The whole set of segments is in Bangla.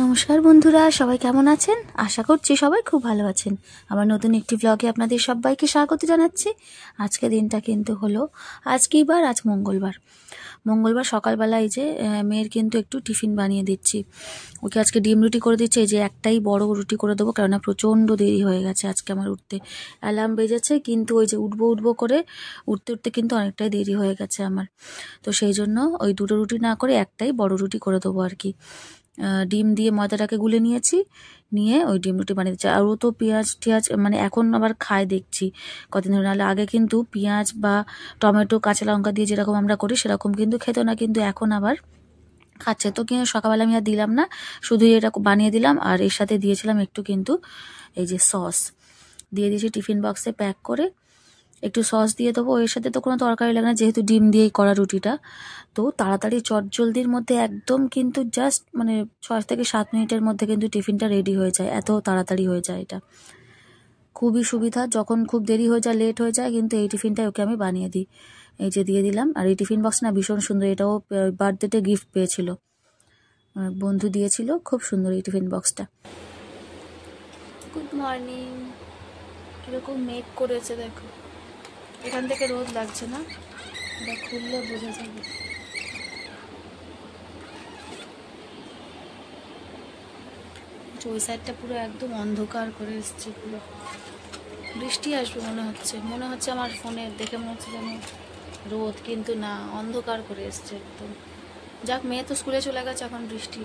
নমস্কার বন্ধুরা সবাই কেমন আছেন আশা করছি সবাই খুব ভালো আছেন আমার নতুন একটি ব্লগে আপনাদের সবাইকে স্বাগত জানাচ্ছি আজকে দিনটা কিন্তু হলো আজকে বার আজ মঙ্গলবার মঙ্গলবার সকালবেলায় যে মেয়ের কিন্তু একটু টিফিন বানিয়ে দিচ্ছি ওকে আজকে ডিম রুটি করে দিচ্ছে এই যে একটাই বড় রুটি করে দেবো কেননা প্রচণ্ড দেরি হয়ে গেছে আজকে আমার উঠতে অ্যালার্ম বেজেছে কিন্তু ওই যে উঠবো উঠবো করে উঠতে উঠতে কিন্তু অনেকটাই দেরি হয়ে গেছে আমার তো সেই জন্য ওই দুটো রুটি না করে একটাই বড় রুটি করে দেবো আর কি ডিম দিয়ে ময়দাটাকে গুলে নিয়েছি নিয়ে ওই ডিম রুটি বানিয়ে দিচ্ছি আর ও তো পেঁয়াজ টিয়াজ মানে এখন আবার খায় দেখছি কদিন ধরে নাহলে আগে কিন্তু পেঁয়াজ বা টমেটো কাঁচা লঙ্কা দিয়ে যেরকম আমরা করি সেরকম কিন্তু খেত না কিন্তু এখন আবার খাচ্ছে তো কিন্তু সকালবেলা আমি আর দিলাম না শুধু এটা বানিয়ে দিলাম আর এর সাথে দিয়েছিলাম একটু কিন্তু এই যে সস দিয়ে দিয়েছি টিফিন বক্সে প্যাক করে একটু সস দিয়ে দেবো এর সাথে তো কোনো তরকারি লাগে না যেহেতু ডিম দিয়েই করা রুটিটা তো তাড়াতাড়ি চটজলদির মধ্যে একদম কিন্তু জাস্ট মানে ছয় থেকে সাত মিনিটের মধ্যে কিন্তু টিফিনটা রেডি হয়ে যায় এত তাড়াতাড়ি হয়ে যায় এটা খুবই সুবিধা যখন খুব দেরি হয়ে যায় লেট হয়ে যায় কিন্তু এই টিফিনটাই ওকে আমি বানিয়ে দিই এই যে দিয়ে দিলাম আর এই টিফিন বক্স না ভীষণ সুন্দর এটাও বার্থডেতে গিফট পেয়েছিল বন্ধু দিয়েছিল খুব সুন্দর এই টিফিন বক্সটা গুড মর্নিং কীরকম মেক করেছে দেখো এখান থেকে রোদ লাগছে না এটা খুললে বোঝা যাবে আচ্ছা, ওই সাইডটা পুরো একদম অন্ধকার করে এসছে পুরো বৃষ্টি আসবে মনে হচ্ছে মনে হচ্ছে আমার ফোনে দেখে মনে হচ্ছে যেন রোদ কিন্তু না অন্ধকার করে এসছে একদম যাক মেয়ে তো স্কুলে চলে গেছে এখন বৃষ্টি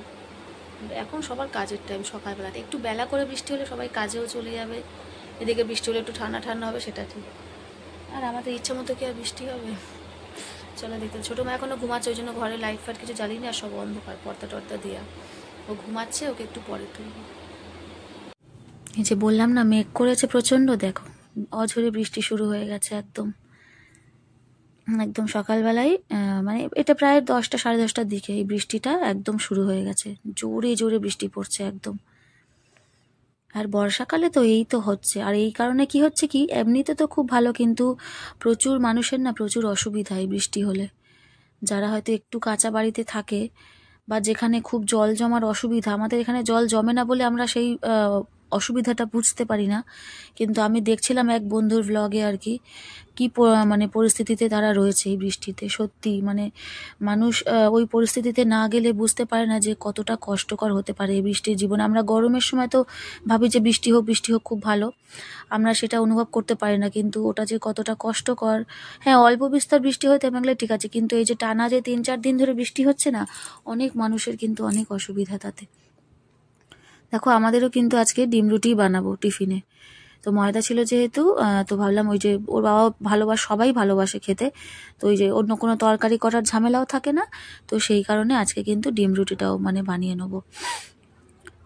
এখন সবার কাজের টাইম সকালবেলাতে একটু বেলা করে বৃষ্টি হলে সবাই কাজেও চলে যাবে এদিকে বৃষ্টি হলে একটু ঠান্ডা ঠান্ডা হবে সেটা ঠিক আর আমাদের ইচ্ছা মতো কি আর বৃষ্টি হবে চলো দেখতে ছোটো মা এখনও ঘুমাচ্ছে ওই জন্য ঘরে লাইট ফাইট কিছু জ্বালিয়ে আর সব অন্ধকার পর্দা টর্দা দেওয়া ও ঘুমাচ্ছে ওকে একটু পরে তুলব এই যে বললাম না মেঘ করেছে প্রচণ্ড দেখো অঝরে বৃষ্টি শুরু হয়ে গেছে একদম একদম সকালবেলায় মানে এটা প্রায় দশটা সাড়ে দশটার দিকে এই বৃষ্টিটা একদম শুরু হয়ে গেছে জোরে জোরে বৃষ্টি পড়ছে একদম আর বর্ষাকালে তো এই তো হচ্ছে আর এই কারণে কি হচ্ছে কি এমনিতে তো খুব ভালো কিন্তু প্রচুর মানুষের না প্রচুর অসুবিধা এই বৃষ্টি হলে যারা হয়তো একটু কাঁচা বাড়িতে থাকে বা যেখানে খুব জল জমার অসুবিধা আমাদের এখানে জল জমে না বলে আমরা সেই অসুবিধাটা বুঝতে পারি না কিন্তু আমি দেখছিলাম এক বন্ধুর ব্লগে আর কি কী মানে পরিস্থিতিতে তারা রয়েছে এই বৃষ্টিতে সত্যি মানে মানুষ ওই পরিস্থিতিতে না গেলে বুঝতে পারে না যে কতটা কষ্টকর হতে পারে এই বৃষ্টির জীবন আমরা গরমের সময় তো ভাবি যে বৃষ্টি হোক বৃষ্টি হোক খুব ভালো আমরা সেটা অনুভব করতে পারি না কিন্তু ওটা যে কতটা কষ্টকর হ্যাঁ অল্প বিস্তর বৃষ্টি হয়তো বাংলায় ঠিক আছে কিন্তু এই যে টানা যে তিন চার দিন ধরে বৃষ্টি হচ্ছে না অনেক মানুষের কিন্তু অনেক অসুবিধা তাতে দেখো আমাদেরও কিন্তু আজকে ডিম রুটি বানাবো টিফিনে তো ময়দা ছিল যেহেতু তো ভাবলাম ওই যে ওর বাবা ভালোবাস সবাই ভালোবাসে খেতে তো ওই যে অন্য কোনো তরকারি করার ঝামেলাও থাকে না তো সেই কারণে আজকে কিন্তু ডিম রুটিটাও মানে বানিয়ে নেব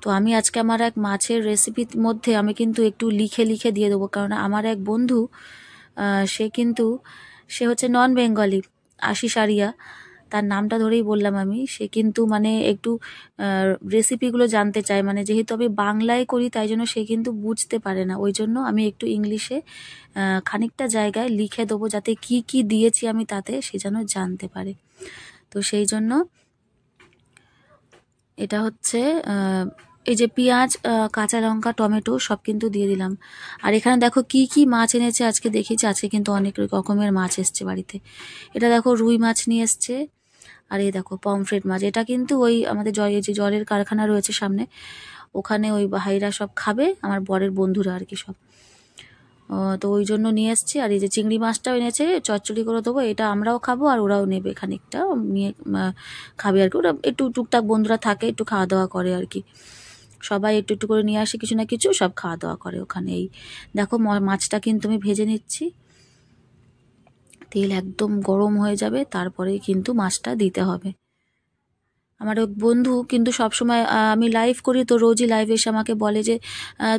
তো আমি আজকে আমার এক মাছের রেসিপির মধ্যে আমি কিন্তু একটু লিখে লিখে দিয়ে দেবো কারণ আমার এক বন্ধু সে কিন্তু সে হচ্ছে নন বেঙ্গলি আশিস আরিয়া তার নামটা ধরেই বললাম আমি সে কিন্তু মানে একটু রেসিপিগুলো জানতে চায় মানে যেহেতু আমি বাংলায় করি তাই জন্য সে কিন্তু বুঝতে পারে না ওই জন্য আমি একটু ইংলিশে খানিকটা জায়গায় লিখে দেবো যাতে কি কি দিয়েছি আমি তাতে সে যেন জানতে পারে তো সেই জন্য এটা হচ্ছে এই যে পেঁয়াজ কাঁচা লঙ্কা টমেটো সব কিন্তু দিয়ে দিলাম আর এখানে দেখো কি কি মাছ এনেছে আজকে দেখেছি আজকে কিন্তু অনেক রকমের মাছ এসছে বাড়িতে এটা দেখো রুই মাছ নিয়ে এসছে আর এই দেখো পমফ্রেট মাছ এটা কিন্তু ওই আমাদের জয় যে জলের কারখানা রয়েছে সামনে ওখানে ওই ভাইরা সব খাবে আমার বরের বন্ধুরা আর কি সব তো ওই জন্য নিয়ে এসছি আর এই যে চিংড়ি মাছটাও এনেছে চচ্চড়ি করে দেবো এটা আমরাও খাবো আর ওরাও নেবে খানিকটা নিয়ে খাবে আর কি ওরা একটু টুকটাক বন্ধুরা থাকে একটু খাওয়া দাওয়া করে আর কি সবাই একটু একটু করে নিয়ে আসে কিছু না কিছু সব খাওয়া দাওয়া করে ওখানে এই দেখো মাছটা কিন্তু আমি ভেজে নিচ্ছি তেল একদম গরম হয়ে যাবে তারপরেই কিন্তু মাছটা দিতে হবে আমার এক বন্ধু কিন্তু সবসময় আমি লাইভ করি তো রোজই লাইভ এসে আমাকে বলে যে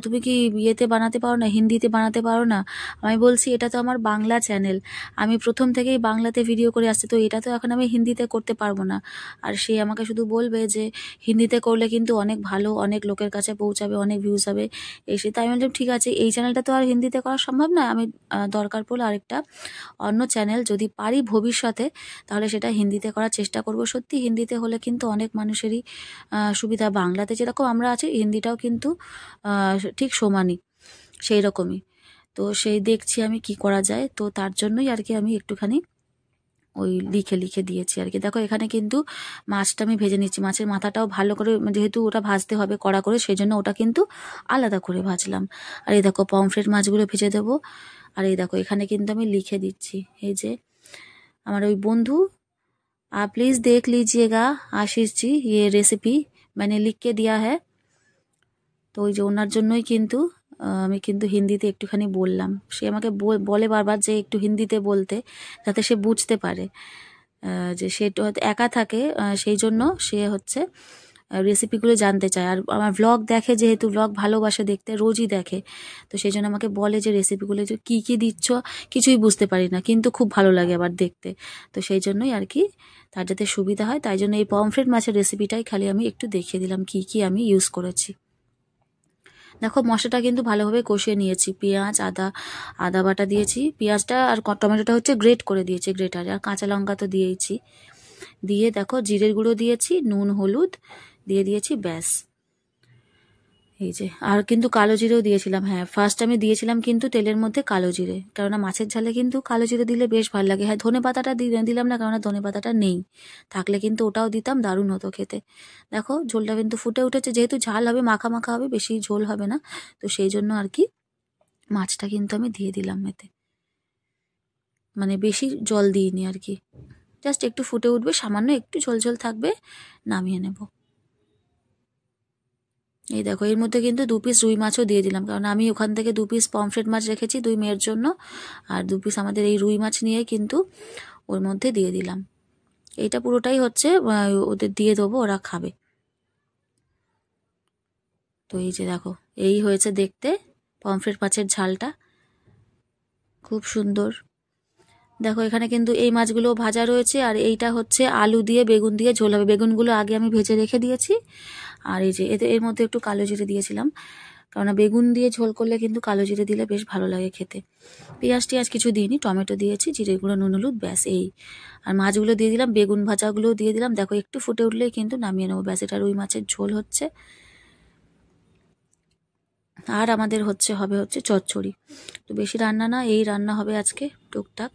তুমি কি ইয়েতে বানাতে পারো না হিন্দিতে বানাতে পারো না আমি বলছি এটা তো আমার বাংলা চ্যানেল আমি প্রথম থেকেই বাংলাতে ভিডিও করে আসছি তো এটা তো এখন আমি হিন্দিতে করতে পারবো না আর সে আমাকে শুধু বলবে যে হিন্দিতে করলে কিন্তু অনেক ভালো অনেক লোকের কাছে পৌঁছাবে অনেক ভিউজ হবে এসে তাই আমি ঠিক আছে এই চ্যানেলটা তো আর হিন্দিতে করা সম্ভব না আমি দরকার পড়লে আরেকটা অন্য চ্যানেল যদি পারি ভবিষ্যতে তাহলে সেটা হিন্দিতে করার চেষ্টা করব সত্যি হিন্দিতে হলে কিন্তু অনেক মানুষেরই সুবিধা বাংলাতে যেরকম আমরা আছি হিন্দিটাও কিন্তু ঠিক সমানই সেই রকমই তো সেই দেখছি আমি কি করা যায় তো তার জন্যই আর কি আমি একটুখানি ওই লিখে লিখে দিয়েছি আর কি দেখো এখানে কিন্তু মাছটা আমি ভেজে নিচ্ছি মাছের মাথাটাও ভালো করে মানে যেহেতু ওটা ভাজতে হবে কড়া করে সেই জন্য ওটা কিন্তু আলাদা করে ভাজলাম আর এই দেখো পমফ্রেট মাছগুলো ভেজে দেবো আর এই দেখো এখানে কিন্তু আমি লিখে দিচ্ছি এই যে আমার ওই বন্ধু आप प्लीज़ देख लीजिएगा আশিস জি ये রেসিপি মানে লিখকে দিয়া है তো ওই যে ওনার জন্যই কিন্তু আমি কিন্তু হিন্দিতে একটুখানি বললাম সে আমাকে বলে বারবার যে একটু হিন্দিতে বলতে যাতে সে বুঝতে পারে যে সে একা থাকে সেই জন্য সে হচ্ছে রেসিপিগুলো জানতে চায় আর আমার ভ্লগ দেখে যেহেতু ভ্লগ ভালোবাসে দেখতে রোজই দেখে তো সেই জন্য আমাকে বলে যে রেসিপিগুলো যে কী কী দিচ্ছ কিছুই বুঝতে পারি না কিন্তু খুব ভালো লাগে আবার দেখতে তো সেই জন্যই আর কি তার যাতে সুবিধা হয় তাই জন্য এই পমফ্রেট মাছের রেসিপিটাই খালি আমি একটু দেখিয়ে দিলাম কি কি আমি ইউজ করেছি দেখো মশলাটা কিন্তু ভালোভাবে কষিয়ে নিয়েছি পেঁয়াজ আদা আদা বাটা দিয়েছি পেঁয়াজটা আর টমেটোটা হচ্ছে গ্রেট করে দিয়েছি গ্রেটারে আর কাঁচা লঙ্কা তো দিয়েইছি দিয়ে দেখো জিরের গুঁড়ো দিয়েছি নুন হলুদ দিয়ে দিয়েছি ব্যাস এই যে আর কিন্তু কালো জিরেও দিয়েছিলাম হ্যাঁ ফার্স্ট আমি দিয়েছিলাম কিন্তু তেলের মধ্যে কালো জিরে কেননা মাছের ঝালে কিন্তু কালো জিরে দিলে বেশ ভালো লাগে হ্যাঁ ধনে পাতাটা দিলাম না কেননা ধনে পাতাটা নেই থাকলে কিন্তু ওটাও দিতাম দারুণ হতো খেতে দেখো ঝোলটা কিন্তু ফুটে উঠেছে যেহেতু ঝাল হবে মাখা মাখা হবে বেশি ঝোল হবে না তো সেই জন্য আর কি মাছটা কিন্তু আমি দিয়ে দিলাম এতে মানে বেশি জল দিইনি আর কি জাস্ট একটু ফুটে উঠবে সামান্য একটু ঝোল ঝোল থাকবে নামিয়ে নেবো এই দেখো এর মধ্যে কিন্তু দু পিস রুই মাছও দিয়ে দিলাম কারণ আমি ওখান থেকে দু পিস পমফ্রেট মাছ রেখেছি দুই মেয়ের জন্য আর দু পিস আমাদের এই রুই মাছ নিয়ে কিন্তু ওর মধ্যে দিয়ে দিলাম এইটা পুরোটাই হচ্ছে ওদের দিয়ে দেবো ওরা খাবে তো এই যে দেখো এই হয়েছে দেখতে পমফ্রেট মাছের ঝালটা খুব সুন্দর দেখো এখানে কিন্তু এই মাছগুলো ভাজা রয়েছে আর এইটা হচ্ছে আলু দিয়ে বেগুন দিয়ে ঝোল হবে বেগুনগুলো আগে আমি ভেজে রেখে দিয়েছি আর এই যে এদের এর মধ্যে একটু কালো জিরে দিয়েছিলাম কেননা বেগুন দিয়ে ঝোল করলে কিন্তু কালো জিরে দিলে বেশ ভালো লাগে খেতে পেঁয়াজ টিয়াজ কিছু দিইনি টমেটো দিয়েছি জিরে গুঁড়ো নুন হলুদ ব্যাস এই আর মাছগুলো দিয়ে দিলাম বেগুন ভাজাগুলোও দিয়ে দিলাম দেখো একটু ফুটে উঠলেই কিন্তু নামিয়ে নেবো ব্যাস এটা রুই মাছের ঝোল হচ্ছে আর আমাদের হচ্ছে হবে হচ্ছে চচ্চড়ি তো বেশি রান্না না এই রান্না হবে আজকে টুকটাক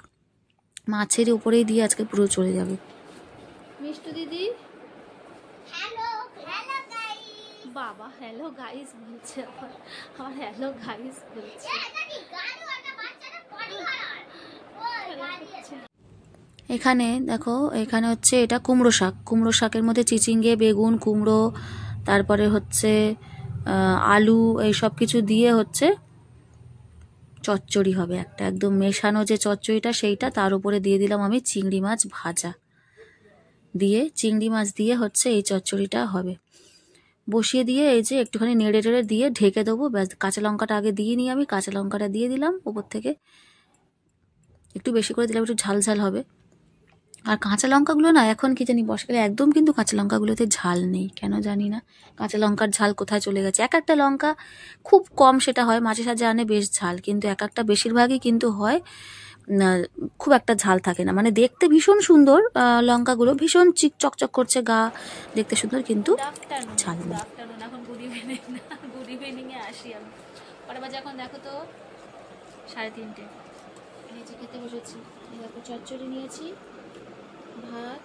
মাছের উপরেই দিয়ে আজকে পুরো চলে যাবে মিষ্টি দিদি বাবা হ্যালো গাইস বলছে আবার আবার হ্যালো গাইস বলছে এখানে দেখো এখানে হচ্ছে এটা কুমড়ো শাক কুমড়ো শাকের মধ্যে চিচিঙ্গে বেগুন কুমড়ো তারপরে হচ্ছে আলু এই সব কিছু দিয়ে হচ্ছে চচ্চড়ি হবে একটা একদম মেশানো যে চচ্চড়িটা সেইটা তার উপরে দিয়ে দিলাম আমি চিংড়ি মাছ ভাজা দিয়ে চিংড়ি মাছ দিয়ে হচ্ছে এই চচ্চড়িটা হবে বসিয়ে দিয়ে এই যে একটুখানি নেড়ে টেড়ে দিয়ে ঢেকে দেবো ব্যাস কাঁচা লঙ্কাটা আগে দিয়ে নিয়ে আমি কাঁচা লঙ্কাটা দিয়ে দিলাম ওপর থেকে একটু বেশি করে দিলাম একটু ঝাল ঝাল হবে আর কাঁচা লঙ্কাগুলো না এখন কি জানি বর্ষাকালে একদম কিন্তু কাঁচা লঙ্কাগুলোতে ঝাল নেই কেন জানি না কাঁচা লঙ্কার ঝাল কোথায় চলে গেছে এক একটা লঙ্কা খুব কম সেটা হয় মাঝে সাঝে আনে বেশ ঝাল কিন্তু এক একটা বেশিরভাগই কিন্তু হয় খুব একটা ঝাল থাকে না মানে দেখতে ভীষণ সুন্দর লঙ্কাগুলো ভীষণ চিক চকচক করছে গা দেখতে সুন্দর কিন্তু ঝাল না এখন আসি আমি এখন দেখো তো সাড়ে তিনটে নিচে খেতে বসেছি নিয়েছি ভাত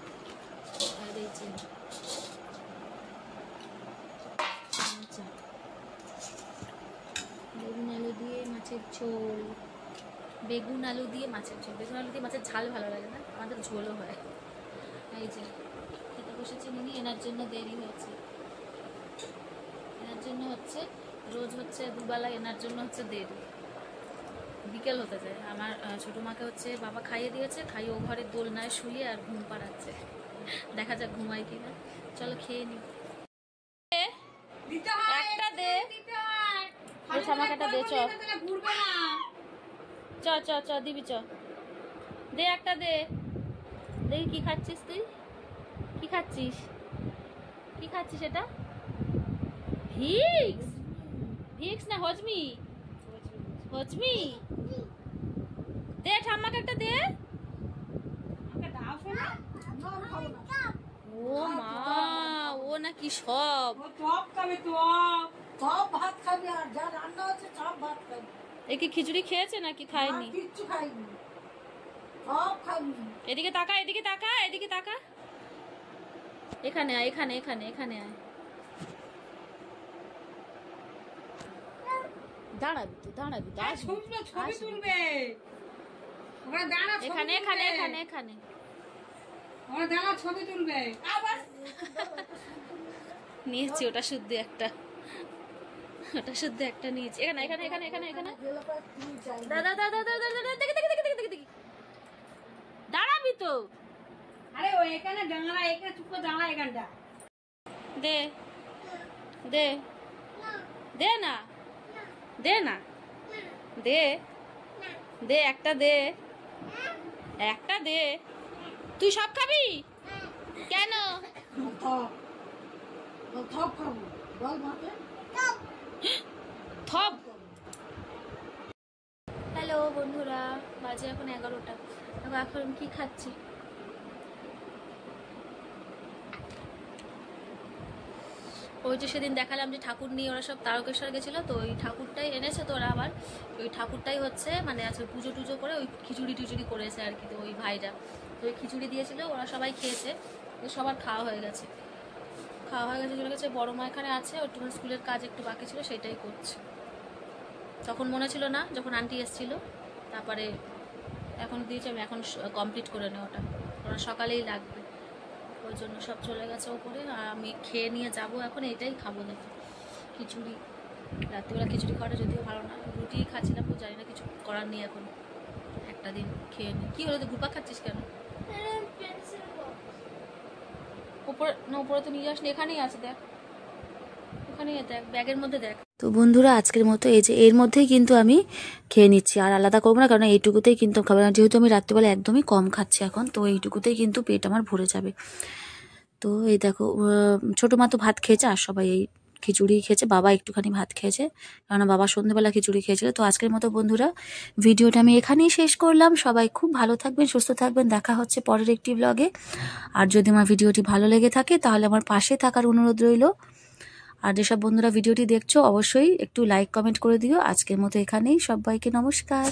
বেগুন আলু দিয়ে মাছের ঝোল বেগুন আলু দিয়ে মাছের ঝোল বেগুন আলু দিয়ে মাছের ঝাল ভালো লাগে না আমাদের ঝোলও হয় এই যে খেতে বসেছি চিনি এনার জন্য দেরি হয়েছে এনার জন্য হচ্ছে রোজ হচ্ছে দুবেলা এনার জন্য হচ্ছে দেরি বিকেল হতে যায় আমার ছোটো মাকে হচ্ছে বাবা খাইয়ে দিয়েছে খাই ও ঘরে দোলনায় শুয়ে আর ঘুম পাড়াচ্ছে দেখা যাক ঘুমায় কিনা চলো খেয়ে নি একটা দে দে চল চ চ চ দিবি চ দে একটা দে দেখি কি খাচ্ছিস তুই কি খাচ্ছিস কি খাচ্ছিস এটা ভিক্স ভিক্স না হজমি হজমি দে ঠাম্মাকে একটা দে ও মা ও নাকি সব সব খাবে তো সব ভাত খাবি আর যা রান্না হচ্ছে সব ভাত খাবি কি খিচুড়ি খেয়েছে নাকি খায়নি এদিকে তাকা এদিকে তাকা এদিকে তাকা এখানে আয় এখানে এখানে এখানে আয় দাঁড়াবি দাঁড়াবি এখানে এখানে এখানে এখানে ছবি নিয়েছি ওটা শুদ্ধ একটা কাঁটা সদ্য একটা নিয়েছি এখানে এখানে এখানে এখানে এখানে দাদা দাদা দাদা দাদা দেখে দেখে দেখে দেখে দেখে দেখি দাঁড়াবি তো আরে ও এখানে ডাঙরা এখানে চুপ করে দাঁড়া এখানটা দে দে দে না দে না দে দে একটা দে একটা দে তুই সব খাবি কেন খাবো বল ভাতে বাজে এখন এগারোটা এখন কি খাচ্ছি ওই যে সেদিন দেখালাম যে ঠাকুর নিয়ে ওরা সব তারকেশ্বর গেছিলো তো ওই ঠাকুরটাই এনেছে তো ওরা আবার ওই ঠাকুরটাই হচ্ছে মানে আজকে পুজো টুজো করে ওই খিচুড়ি টুচুড়ি করেছে আর কি তো ওই ভাইরা তো ওই খিচুড়ি দিয়েছিল ওরা সবাই খেয়েছে তো সবার খাওয়া হয়ে গেছে খাওয়া হয়ে গেছে চলে গেছে বড় মা এখানে আছে ওর তোমার স্কুলের কাজ একটু বাকি ছিল সেটাই করছে তখন মনে ছিল না যখন আন্টি এসছিল তারপরে এখন দিয়েছি আমি এখন কমপ্লিট করে নেই ওটা ওটা সকালেই লাগবে ওই জন্য সব চলে গেছে ওপরে আর আমি খেয়ে নিয়ে যাব এখন এটাই খাবো দেখো খিচুড়ি রাত্রিবেলা খিচুড়ি খাওয়া যদিও ভালো না রুটিই খাচ্ছিলাম জানি না কিছু করার নেই এখন একটা দিন খেয়ে নিই কী হলো তো খাচ্ছিস কেন ওপরে না উপরে তো নিয়ে আসনি এখানেই আছে দেখ ওখানেই দেখ ব্যাগের মধ্যে দেখ তো বন্ধুরা আজকের মতো এই যে এর মধ্যেই কিন্তু আমি খেয়ে নিচ্ছি আর আলাদা করবো না কারণ এইটুকুতেই কিন্তু খাবো না যেহেতু আমি রাত্রিবেলা একদমই কম খাচ্ছি এখন তো এইটুকুতেই কিন্তু পেট আমার ভরে যাবে তো এই দেখো ছোটো মা তো ভাত খেয়েছে আর সবাই এই খিচুড়ি খেয়েছে বাবা একটুখানি ভাত খেয়েছে কেননা বাবা সন্ধ্যেবেলা খিচুড়ি খেয়েছিল তো আজকের মতো বন্ধুরা ভিডিওটা আমি এখানেই শেষ করলাম সবাই খুব ভালো থাকবেন সুস্থ থাকবেন দেখা হচ্ছে পরের একটি ব্লগে আর যদি আমার ভিডিওটি ভালো লেগে থাকে তাহলে আমার পাশে থাকার অনুরোধ রইল আর যেসব বন্ধুরা ভিডিওটি দেখছো অবশ্যই একটু লাইক কমেন্ট করে দিও আজকের মতো এখানেই সবাইকে নমস্কার